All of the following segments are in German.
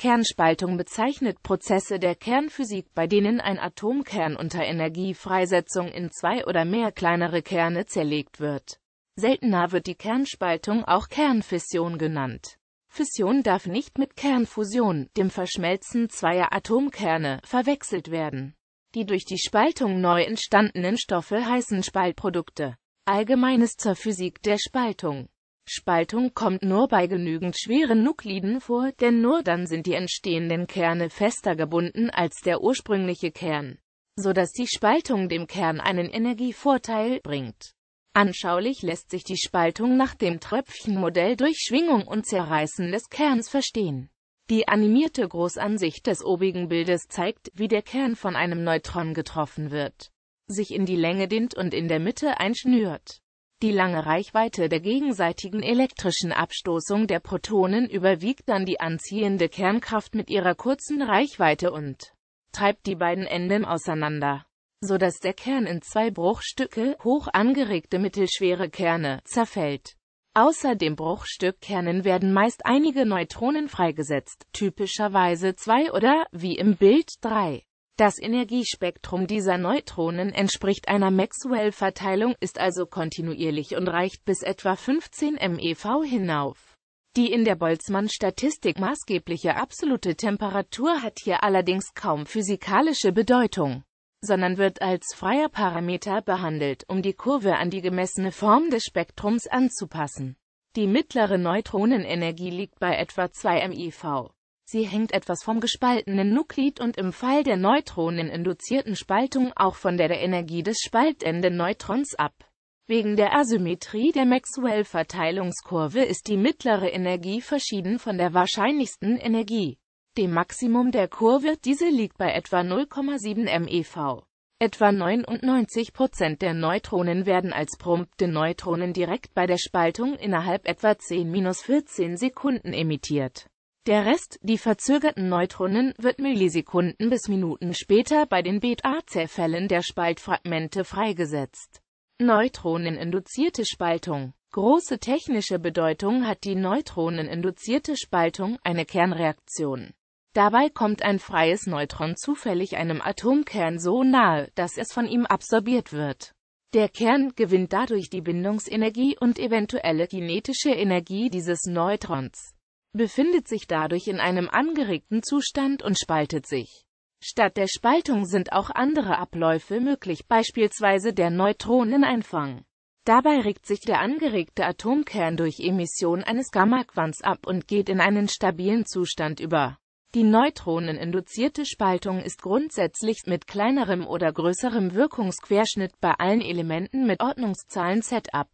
Kernspaltung bezeichnet Prozesse der Kernphysik, bei denen ein Atomkern unter Energiefreisetzung in zwei oder mehr kleinere Kerne zerlegt wird. Seltener wird die Kernspaltung auch Kernfission genannt. Fission darf nicht mit Kernfusion, dem Verschmelzen zweier Atomkerne, verwechselt werden. Die durch die Spaltung neu entstandenen Stoffe heißen Spaltprodukte. Allgemeines zur Physik der Spaltung Spaltung kommt nur bei genügend schweren Nukliden vor, denn nur dann sind die entstehenden Kerne fester gebunden als der ursprüngliche Kern, so dass die Spaltung dem Kern einen Energievorteil bringt. Anschaulich lässt sich die Spaltung nach dem Tröpfchenmodell durch Schwingung und Zerreißen des Kerns verstehen. Die animierte Großansicht des obigen Bildes zeigt, wie der Kern von einem Neutron getroffen wird, sich in die Länge dehnt und in der Mitte einschnürt. Die lange Reichweite der gegenseitigen elektrischen Abstoßung der Protonen überwiegt dann die anziehende Kernkraft mit ihrer kurzen Reichweite und treibt die beiden Enden auseinander, so dass der Kern in zwei Bruchstücke, hoch angeregte mittelschwere Kerne, zerfällt. Außer dem Bruchstückkernen werden meist einige Neutronen freigesetzt, typischerweise zwei oder, wie im Bild, drei. Das Energiespektrum dieser Neutronen entspricht einer Maxwell-Verteilung, ist also kontinuierlich und reicht bis etwa 15 MeV hinauf. Die in der Boltzmann-Statistik maßgebliche absolute Temperatur hat hier allerdings kaum physikalische Bedeutung, sondern wird als freier Parameter behandelt, um die Kurve an die gemessene Form des Spektrums anzupassen. Die mittlere Neutronenenergie liegt bei etwa 2 MeV. Sie hängt etwas vom gespaltenen Nuklid und im Fall der neutroneninduzierten Spaltung auch von der, Energie des spaltenden Neutrons ab. Wegen der Asymmetrie der Maxwell-Verteilungskurve ist die mittlere Energie verschieden von der wahrscheinlichsten Energie. Dem Maximum der Kurve, diese liegt bei etwa 0,7 MeV. Etwa 99% der Neutronen werden als prompte Neutronen direkt bei der Spaltung innerhalb etwa 10-14 Sekunden emittiert. Der Rest, die verzögerten Neutronen, wird Millisekunden bis Minuten später bei den Beta-Zerfällen der Spaltfragmente freigesetzt. Neutroneninduzierte Spaltung Große technische Bedeutung hat die neutroneninduzierte Spaltung, eine Kernreaktion. Dabei kommt ein freies Neutron zufällig einem Atomkern so nahe, dass es von ihm absorbiert wird. Der Kern gewinnt dadurch die Bindungsenergie und eventuelle kinetische Energie dieses Neutrons befindet sich dadurch in einem angeregten Zustand und spaltet sich. Statt der Spaltung sind auch andere Abläufe möglich, beispielsweise der Neutroneneinfang. Dabei regt sich der angeregte Atomkern durch Emission eines Gammaquants ab und geht in einen stabilen Zustand über. Die neutroneninduzierte Spaltung ist grundsätzlich mit kleinerem oder größerem Wirkungsquerschnitt bei allen Elementen mit Ordnungszahlen Z ab.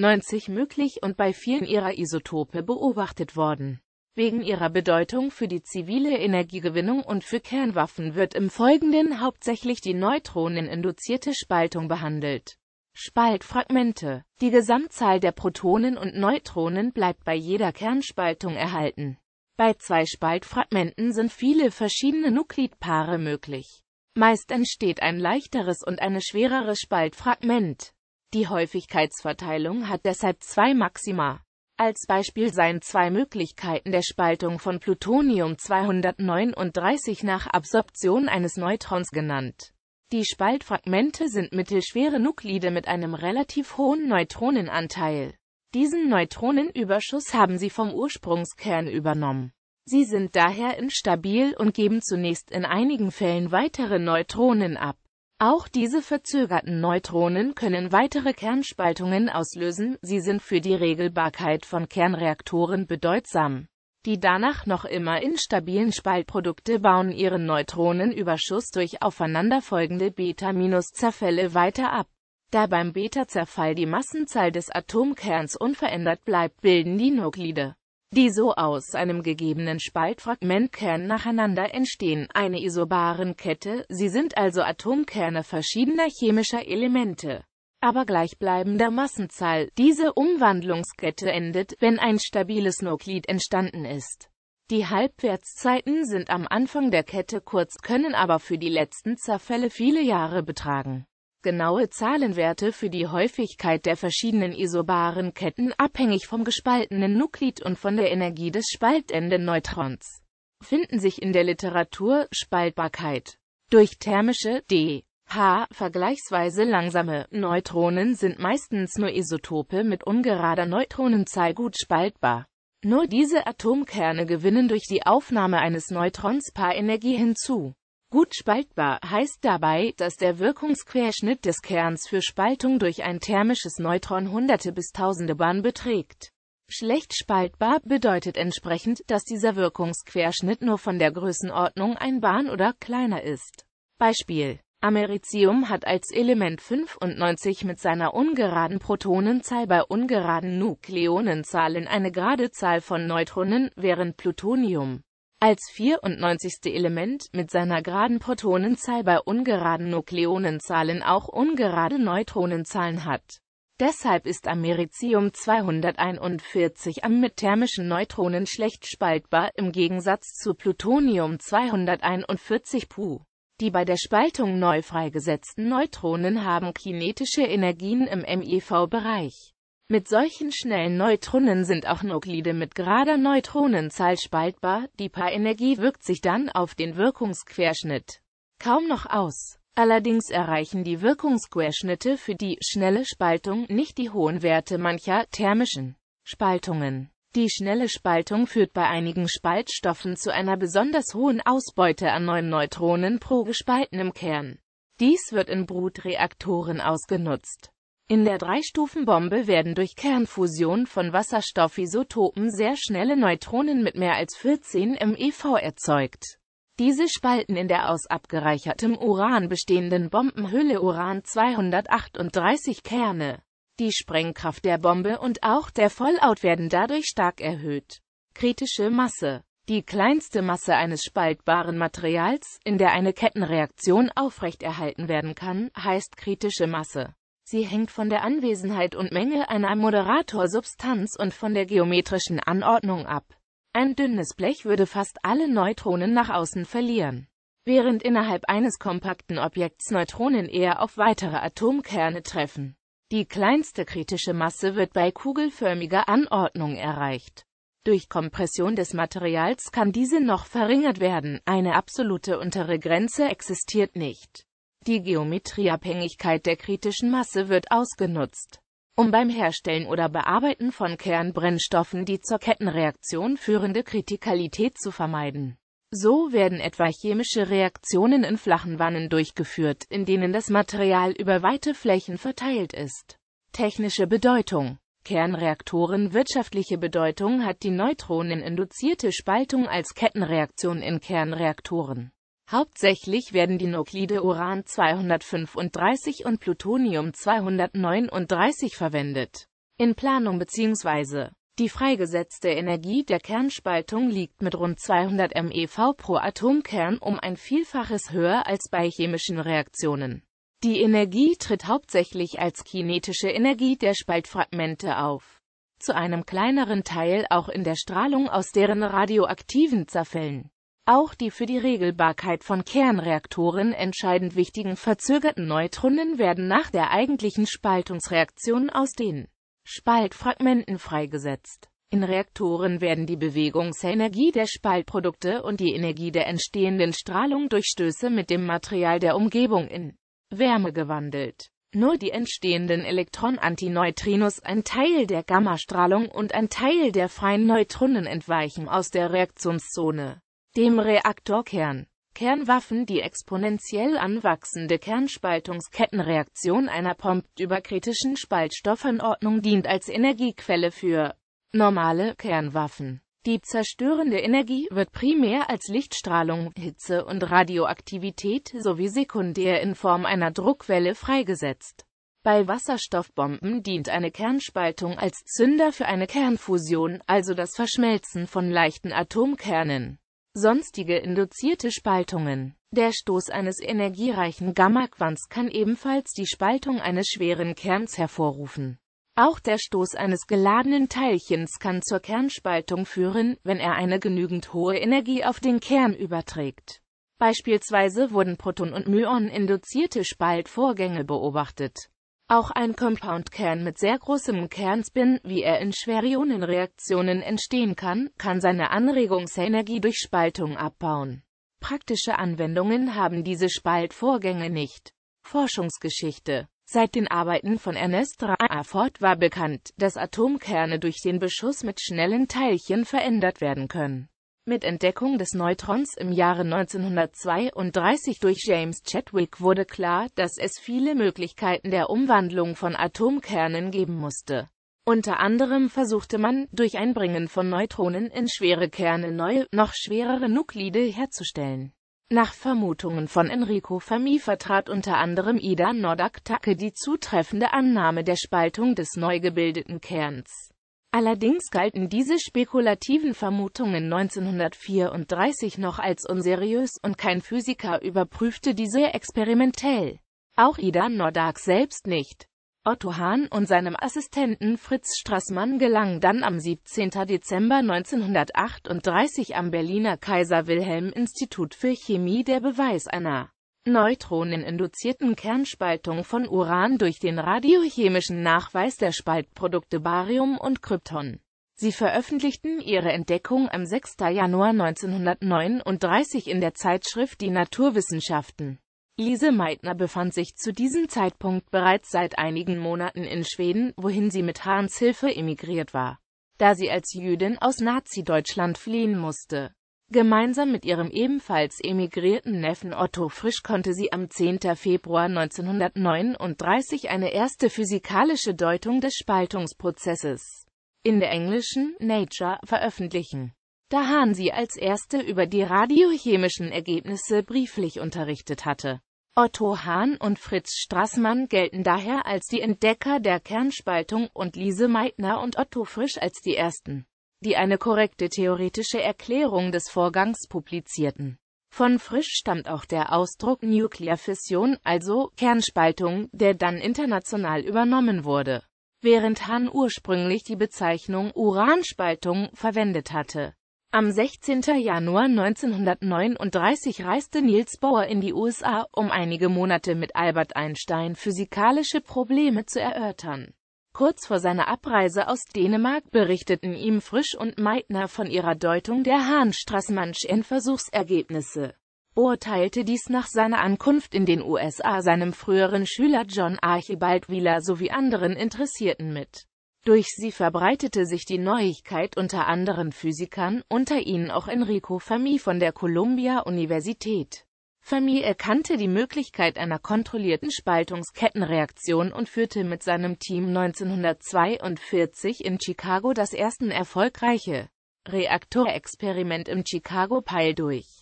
90 möglich und bei vielen ihrer Isotope beobachtet worden. Wegen ihrer Bedeutung für die zivile Energiegewinnung und für Kernwaffen wird im Folgenden hauptsächlich die neutroneninduzierte Spaltung behandelt. Spaltfragmente. Die Gesamtzahl der Protonen und Neutronen bleibt bei jeder Kernspaltung erhalten. Bei zwei Spaltfragmenten sind viele verschiedene Nuklidpaare möglich. Meist entsteht ein leichteres und eine schwerere Spaltfragment. Die Häufigkeitsverteilung hat deshalb zwei Maxima. Als Beispiel seien zwei Möglichkeiten der Spaltung von Plutonium 239 nach Absorption eines Neutrons genannt. Die Spaltfragmente sind mittelschwere Nuklide mit einem relativ hohen Neutronenanteil. Diesen Neutronenüberschuss haben sie vom Ursprungskern übernommen. Sie sind daher instabil und geben zunächst in einigen Fällen weitere Neutronen ab. Auch diese verzögerten Neutronen können weitere Kernspaltungen auslösen, sie sind für die Regelbarkeit von Kernreaktoren bedeutsam. Die danach noch immer instabilen Spaltprodukte bauen ihren Neutronenüberschuss durch aufeinanderfolgende Beta-Zerfälle weiter ab. Da beim Beta-Zerfall die Massenzahl des Atomkerns unverändert bleibt, bilden die Nuklide die so aus einem gegebenen Spaltfragmentkern nacheinander entstehen, eine isobaren Kette, sie sind also Atomkerne verschiedener chemischer Elemente aber gleichbleibender Massenzahl. Diese Umwandlungskette endet, wenn ein stabiles Nuklid entstanden ist. Die Halbwertszeiten sind am Anfang der Kette kurz, können aber für die letzten Zerfälle viele Jahre betragen. Genaue Zahlenwerte für die Häufigkeit der verschiedenen isobaren Ketten abhängig vom gespaltenen Nuklid und von der Energie des Spaltenden-Neutrons finden sich in der Literatur Spaltbarkeit. Durch thermische d H. Vergleichsweise langsame Neutronen sind meistens nur Isotope mit ungerader Neutronenzahl gut spaltbar. Nur diese Atomkerne gewinnen durch die Aufnahme eines Neutrons Paarenergie hinzu. Gut spaltbar heißt dabei, dass der Wirkungsquerschnitt des Kerns für Spaltung durch ein thermisches Neutron hunderte bis tausende Bahn beträgt. Schlecht spaltbar bedeutet entsprechend, dass dieser Wirkungsquerschnitt nur von der Größenordnung ein Bahn oder kleiner ist. Beispiel Americium hat als Element 95 mit seiner ungeraden Protonenzahl bei ungeraden Nukleonenzahlen eine gerade Zahl von Neutronen, während Plutonium als 94. Element mit seiner geraden Protonenzahl bei ungeraden Nukleonenzahlen auch ungerade Neutronenzahlen hat. Deshalb ist Americium 241 am mit thermischen Neutronen schlecht spaltbar, im Gegensatz zu Plutonium 241 Pu. Die bei der Spaltung neu freigesetzten Neutronen haben kinetische Energien im MeV-Bereich. Mit solchen schnellen Neutronen sind auch Nuklide mit gerader Neutronenzahl spaltbar, die Paarenergie wirkt sich dann auf den Wirkungsquerschnitt kaum noch aus. Allerdings erreichen die Wirkungsquerschnitte für die schnelle Spaltung nicht die hohen Werte mancher thermischen Spaltungen. Die schnelle Spaltung führt bei einigen Spaltstoffen zu einer besonders hohen Ausbeute an neuen Neutronen pro gespaltenem Kern. Dies wird in Brutreaktoren ausgenutzt. In der Drei-Stufen-Bombe werden durch Kernfusion von Wasserstoffisotopen sehr schnelle Neutronen mit mehr als 14 MeV erzeugt. Diese spalten in der aus abgereichertem Uran bestehenden Bombenhülle Uran-238 Kerne. Die Sprengkraft der Bombe und auch der Fallout werden dadurch stark erhöht. Kritische Masse Die kleinste Masse eines spaltbaren Materials, in der eine Kettenreaktion aufrechterhalten werden kann, heißt kritische Masse. Sie hängt von der Anwesenheit und Menge einer Moderatorsubstanz und von der geometrischen Anordnung ab. Ein dünnes Blech würde fast alle Neutronen nach außen verlieren, während innerhalb eines kompakten Objekts Neutronen eher auf weitere Atomkerne treffen. Die kleinste kritische Masse wird bei kugelförmiger Anordnung erreicht. Durch Kompression des Materials kann diese noch verringert werden, eine absolute untere Grenze existiert nicht. Die Geometrieabhängigkeit der kritischen Masse wird ausgenutzt, um beim Herstellen oder Bearbeiten von Kernbrennstoffen die zur Kettenreaktion führende Kritikalität zu vermeiden. So werden etwa chemische Reaktionen in flachen Wannen durchgeführt, in denen das Material über weite Flächen verteilt ist. Technische Bedeutung Kernreaktoren wirtschaftliche Bedeutung hat die neutroneninduzierte Spaltung als Kettenreaktion in Kernreaktoren. Hauptsächlich werden die Nuklide Uran 235 und Plutonium 239 verwendet. In Planung bzw. Die freigesetzte Energie der Kernspaltung liegt mit rund 200 MeV pro Atomkern um ein Vielfaches höher als bei chemischen Reaktionen. Die Energie tritt hauptsächlich als kinetische Energie der Spaltfragmente auf, zu einem kleineren Teil auch in der Strahlung aus deren radioaktiven Zerfällen. Auch die für die Regelbarkeit von Kernreaktoren entscheidend wichtigen verzögerten Neutronen werden nach der eigentlichen Spaltungsreaktion aus den Spaltfragmenten freigesetzt. In Reaktoren werden die Bewegungsenergie der Spaltprodukte und die Energie der entstehenden Strahlung durch Stöße mit dem Material der Umgebung in Wärme gewandelt. Nur die entstehenden Elektronantineutrinos, ein Teil der Gammastrahlung und ein Teil der freien Neutronen entweichen aus der Reaktionszone dem Reaktorkern. Kernwaffen Die exponentiell anwachsende Kernspaltungskettenreaktion einer Pompt-überkritischen Spaltstoffanordnung dient als Energiequelle für normale Kernwaffen. Die zerstörende Energie wird primär als Lichtstrahlung, Hitze und Radioaktivität sowie sekundär in Form einer Druckwelle freigesetzt. Bei Wasserstoffbomben dient eine Kernspaltung als Zünder für eine Kernfusion, also das Verschmelzen von leichten Atomkernen. Sonstige induzierte Spaltungen Der Stoß eines energiereichen Gammaquants kann ebenfalls die Spaltung eines schweren Kerns hervorrufen. Auch der Stoß eines geladenen Teilchens kann zur Kernspaltung führen, wenn er eine genügend hohe Energie auf den Kern überträgt. Beispielsweise wurden Proton- und Myon-induzierte Spaltvorgänge beobachtet auch ein Compoundkern mit sehr großem Kernspin, wie er in Schwerionenreaktionen entstehen kann, kann seine Anregungsenergie durch Spaltung abbauen. Praktische Anwendungen haben diese Spaltvorgänge nicht. Forschungsgeschichte Seit den Arbeiten von Ernest Rutherford war bekannt, dass Atomkerne durch den Beschuss mit schnellen Teilchen verändert werden können. Mit Entdeckung des Neutrons im Jahre 1932 durch James Chadwick wurde klar, dass es viele Möglichkeiten der Umwandlung von Atomkernen geben musste. Unter anderem versuchte man, durch Einbringen von Neutronen in schwere Kerne neue, noch schwerere Nuklide herzustellen. Nach Vermutungen von Enrico Fermi vertrat unter anderem Ida nordak tacke die zutreffende Annahme der Spaltung des neu gebildeten Kerns. Allerdings galten diese spekulativen Vermutungen 1934 noch als unseriös und kein Physiker überprüfte diese experimentell. Auch Ida Nordák selbst nicht. Otto Hahn und seinem Assistenten Fritz Strassmann gelang dann am 17. Dezember 1938 am Berliner Kaiser-Wilhelm-Institut für Chemie der Beweis einer neutroneninduzierten Kernspaltung von Uran durch den radiochemischen Nachweis der Spaltprodukte Barium und Krypton. Sie veröffentlichten ihre Entdeckung am 6. Januar 1939 in der Zeitschrift Die Naturwissenschaften. Lise Meitner befand sich zu diesem Zeitpunkt bereits seit einigen Monaten in Schweden, wohin sie mit Hans Hilfe emigriert war, da sie als Jüdin aus Nazi-Deutschland fliehen musste. Gemeinsam mit ihrem ebenfalls emigrierten Neffen Otto Frisch konnte sie am 10. Februar 1939 eine erste physikalische Deutung des Spaltungsprozesses in der englischen Nature veröffentlichen. Da Hahn sie als erste über die radiochemischen Ergebnisse brieflich unterrichtet hatte. Otto Hahn und Fritz Strassmann gelten daher als die Entdecker der Kernspaltung und Lise Meitner und Otto Frisch als die ersten die eine korrekte theoretische Erklärung des Vorgangs publizierten. Von Frisch stammt auch der Ausdruck Nuclear Fission, also Kernspaltung, der dann international übernommen wurde, während Hahn ursprünglich die Bezeichnung Uranspaltung verwendet hatte. Am 16. Januar 1939 reiste Niels Bohr in die USA, um einige Monate mit Albert Einstein physikalische Probleme zu erörtern. Kurz vor seiner Abreise aus Dänemark berichteten ihm Frisch und Meitner von ihrer Deutung der Hahn-Strassmannschen Versuchsergebnisse. Urteilte dies nach seiner Ankunft in den USA seinem früheren Schüler John Archibald Wheeler sowie anderen Interessierten mit. Durch sie verbreitete sich die Neuigkeit unter anderen Physikern, unter ihnen auch Enrico Fermi von der Columbia-Universität. Familie erkannte die Möglichkeit einer kontrollierten Spaltungskettenreaktion und führte mit seinem Team 1942 in Chicago das erste erfolgreiche Reaktorexperiment im Chicago Pile durch